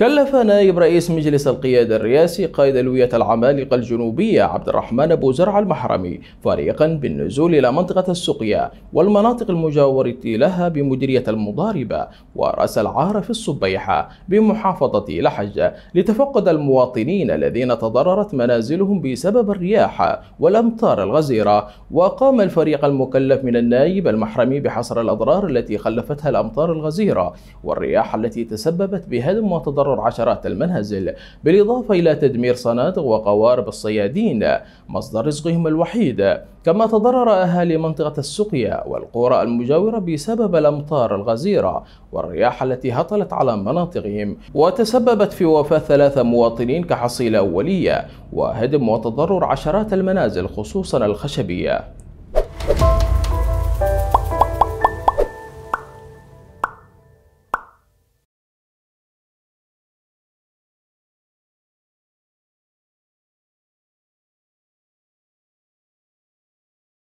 كلف نائب رئيس مجلس القيادة الرئاسي قائد ألوية العمالقة الجنوبية عبد الرحمن أبو زرع المحرمي فريقا بالنزول إلى منطقة السقيا والمناطق المجاورة لها بمديرية المضاربة ورأس العار في الصبيحة بمحافظة لحجة لتفقد المواطنين الذين تضررت منازلهم بسبب الرياح والأمطار الغزيرة وقام الفريق المكلف من النائب المحرمي بحصر الأضرار التي خلفتها الأمطار الغزيرة والرياح التي تسببت بهدم وتضرر تضرر عشرات المنازل بالإضافة إلى تدمير صنادق وقوارب الصيادين مصدر رزقهم الوحيد كما تضرر أهالي منطقة السقيا والقرى المجاورة بسبب الأمطار الغزيرة والرياح التي هطلت على مناطقهم وتسببت في وفاة ثلاثة مواطنين كحصيلة أولية وهدم وتضرر عشرات المنازل خصوصا الخشبية